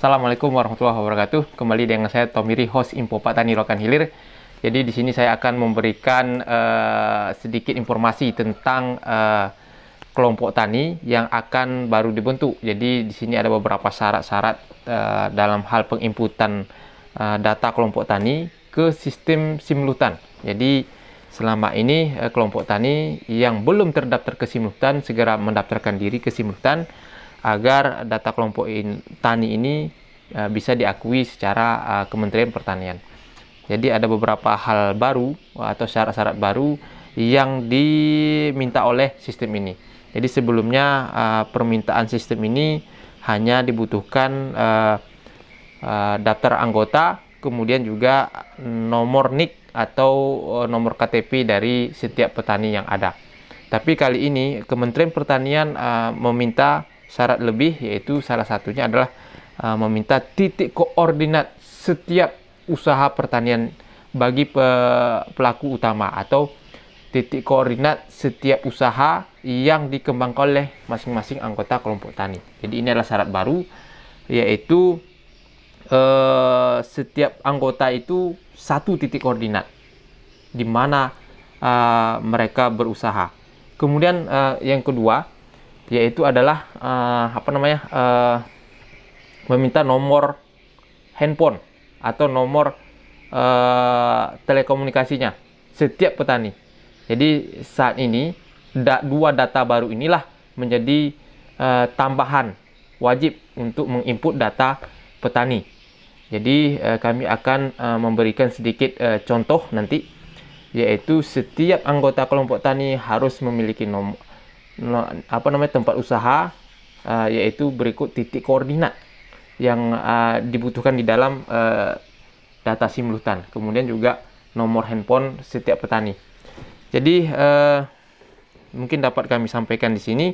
Assalamualaikum warahmatullahi wabarakatuh. Kembali dengan saya Tomiri, host Info Pak Tani Rokan Hilir. Jadi di sini saya akan memberikan uh, sedikit informasi tentang uh, kelompok tani yang akan baru dibentuk. Jadi di sini ada beberapa syarat-syarat uh, dalam hal penginputan uh, data kelompok tani ke sistem simlutan. Jadi Selama ini kelompok tani yang belum terdaftar ke Simlutan segera mendaftarkan diri ke Simlutan agar data kelompok in, tani ini uh, bisa diakui secara uh, Kementerian Pertanian. Jadi ada beberapa hal baru atau syarat-syarat baru yang diminta oleh sistem ini. Jadi sebelumnya uh, permintaan sistem ini hanya dibutuhkan uh, uh, daftar anggota, kemudian juga nomor nik atau nomor KTP dari setiap petani yang ada. Tapi kali ini Kementerian Pertanian uh, meminta syarat lebih yaitu salah satunya adalah uh, meminta titik koordinat setiap usaha pertanian bagi pe pelaku utama atau titik koordinat setiap usaha yang dikembangkan oleh masing-masing anggota kelompok tani. Jadi ini adalah syarat baru yaitu uh, setiap anggota itu satu titik koordinat di mana uh, mereka berusaha. Kemudian uh, yang kedua yaitu adalah uh, apa namanya uh, meminta nomor handphone atau nomor uh, telekomunikasinya setiap petani. Jadi saat ini da dua data baru inilah menjadi uh, tambahan wajib untuk menginput data petani. Jadi uh, kami akan uh, memberikan sedikit uh, contoh nanti yaitu setiap anggota kelompok tani harus memiliki nomor apa namanya tempat usaha uh, yaitu berikut titik koordinat yang uh, dibutuhkan di dalam uh, data simultan Kemudian juga nomor handphone setiap petani. Jadi uh, mungkin dapat kami sampaikan di sini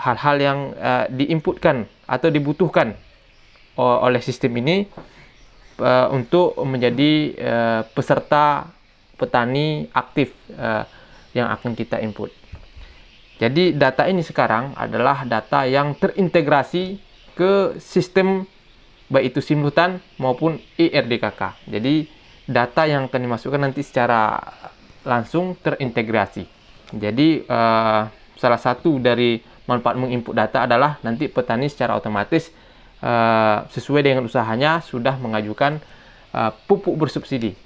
hal-hal uh, yang uh, diinputkan atau dibutuhkan oleh sistem ini uh, untuk menjadi uh, peserta petani aktif uh, yang akan kita input. Jadi data ini sekarang adalah data yang terintegrasi ke sistem baik itu simultan maupun IRDKK. E Jadi data yang akan dimasukkan nanti secara langsung terintegrasi. Jadi uh, salah satu dari manfaat menginput data adalah nanti petani secara otomatis uh, sesuai dengan usahanya sudah mengajukan uh, pupuk bersubsidi.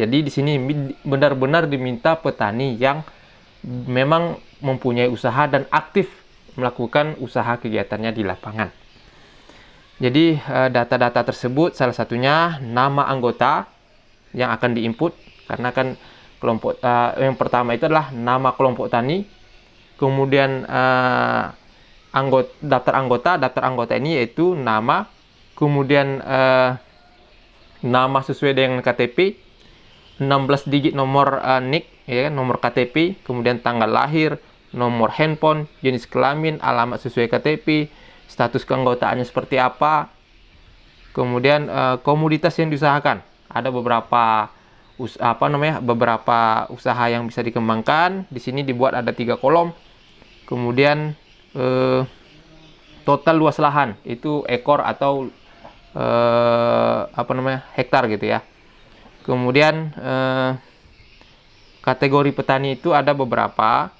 Jadi di sini benar-benar diminta petani yang memang mempunyai usaha dan aktif melakukan usaha kegiatannya di lapangan. Jadi eh, data-data tersebut salah satunya nama anggota yang akan diinput karena kan kelompok uh, yang pertama itu adalah nama kelompok tani, kemudian uh, eh, anggota daftar anggota daftar anggota ini yaitu nama, kemudian uh, nama sesuai dengan KTP, 16 digit nomor uh, eh, NIK, ya kan, nomor KTP, kemudian tanggal lahir, nomor handphone, jenis kelamin, alamat sesuai KTP, status keanggotaannya seperti apa, kemudian uh, komoditas yang diusahakan. Ada beberapa us apa namanya beberapa usaha yang bisa dikembangkan di sini dibuat ada tiga kolom kemudian eh, total luas lahan itu ekor atau eh, apa namanya hektar gitu ya Kemudian eh, kategori petani itu ada beberapa.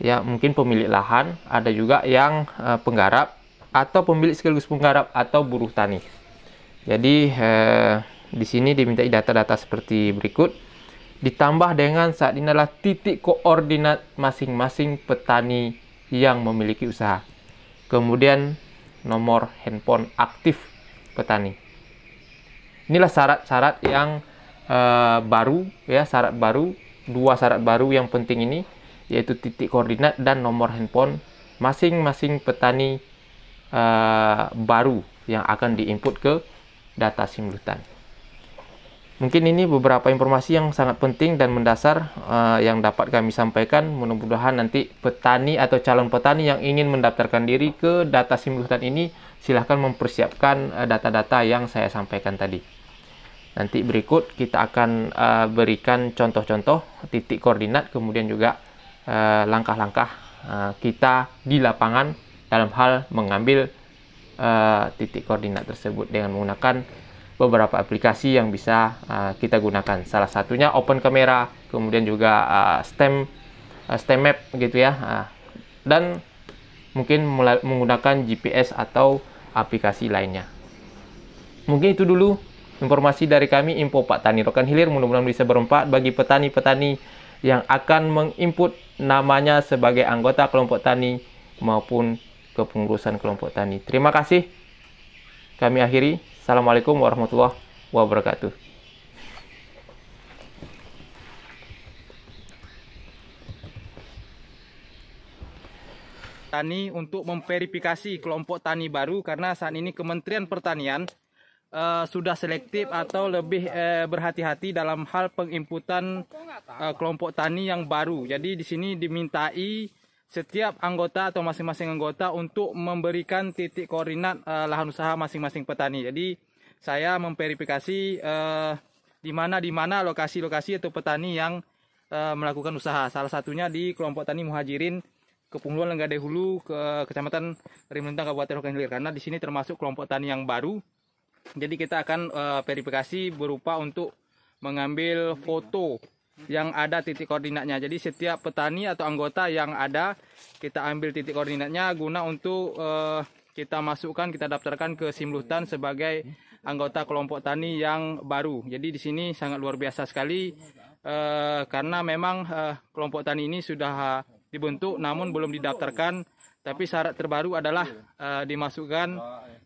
Ya, mungkin pemilik lahan, ada juga yang eh, penggarap atau pemilik sekaligus penggarap atau buruh tani. Jadi eh, di sini diminta data-data seperti berikut. Ditambah dengan saat ini adalah titik koordinat masing-masing petani yang memiliki usaha. Kemudian nomor handphone aktif petani. Inilah syarat-syarat yang uh, baru ya, syarat baru, dua syarat baru yang penting ini yaitu titik koordinat dan nomor handphone masing-masing petani uh, baru yang akan diinput ke data SIM Mungkin ini beberapa informasi yang sangat penting dan mendasar uh, yang dapat kami sampaikan. Mudah-mudahan nanti petani atau calon petani yang ingin mendaftarkan diri ke data SIM ini silahkan mempersiapkan data-data yang saya sampaikan tadi. Nanti berikut kita akan uh, berikan contoh-contoh titik koordinat kemudian juga eh, langkah-langkah uh, uh, kita di lapangan dalam hal mengambil uh, titik koordinat tersebut dengan menggunakan beberapa aplikasi yang bisa uh, kita gunakan. Salah satunya open camera, kemudian juga uh, stem uh, stem map gitu ya. Uh, dan mungkin menggunakan GPS atau aplikasi lainnya. Mungkin itu dulu Informasi dari kami, info Pak Tani Rokan Hilir, mudah-mudahan bisa bermanfaat bagi petani-petani yang akan menginput namanya sebagai anggota kelompok tani maupun kepengurusan kelompok tani. Terima kasih. Kami akhiri. Assalamualaikum warahmatullahi wabarakatuh. tani untuk memverifikasi kelompok tani baru karena saat ini Kementerian Pertanian uh, sudah selektif atau lebih uh, berhati-hati dalam hal penginputan uh, kelompok tani yang baru. Jadi di sini dimintai setiap anggota atau masing-masing anggota untuk memberikan titik koordinat uh, lahan usaha masing-masing petani. Jadi saya memverifikasi uh, di mana di mana lokasi-lokasi atau petani yang uh, melakukan usaha. Salah satunya di kelompok tani Muhajirin Kepungluan Lenggade Hulu ke Kecamatan Rimlintang Kabupaten Rokan Hilir karena di sini termasuk kelompok tani yang baru jadi kita akan uh, verifikasi berupa untuk mengambil foto yang ada titik koordinatnya. Jadi setiap petani atau anggota yang ada kita ambil titik koordinatnya guna untuk uh, kita masukkan kita daftarkan ke Simlutan sebagai anggota kelompok tani yang baru. Jadi di sini sangat luar biasa sekali uh, karena memang uh, kelompok tani ini sudah dibentuk namun belum didaftarkan tapi syarat terbaru adalah uh, dimasukkan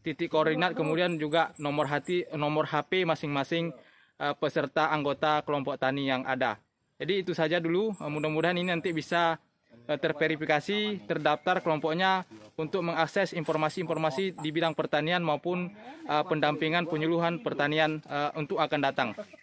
titik koordinat kemudian juga nomor hati nomor HP masing-masing uh, peserta anggota kelompok tani yang ada. Jadi itu saja dulu uh, mudah-mudahan ini nanti bisa uh, terverifikasi terdaftar kelompoknya untuk mengakses informasi-informasi di bidang pertanian maupun uh, pendampingan penyuluhan pertanian uh, untuk akan datang.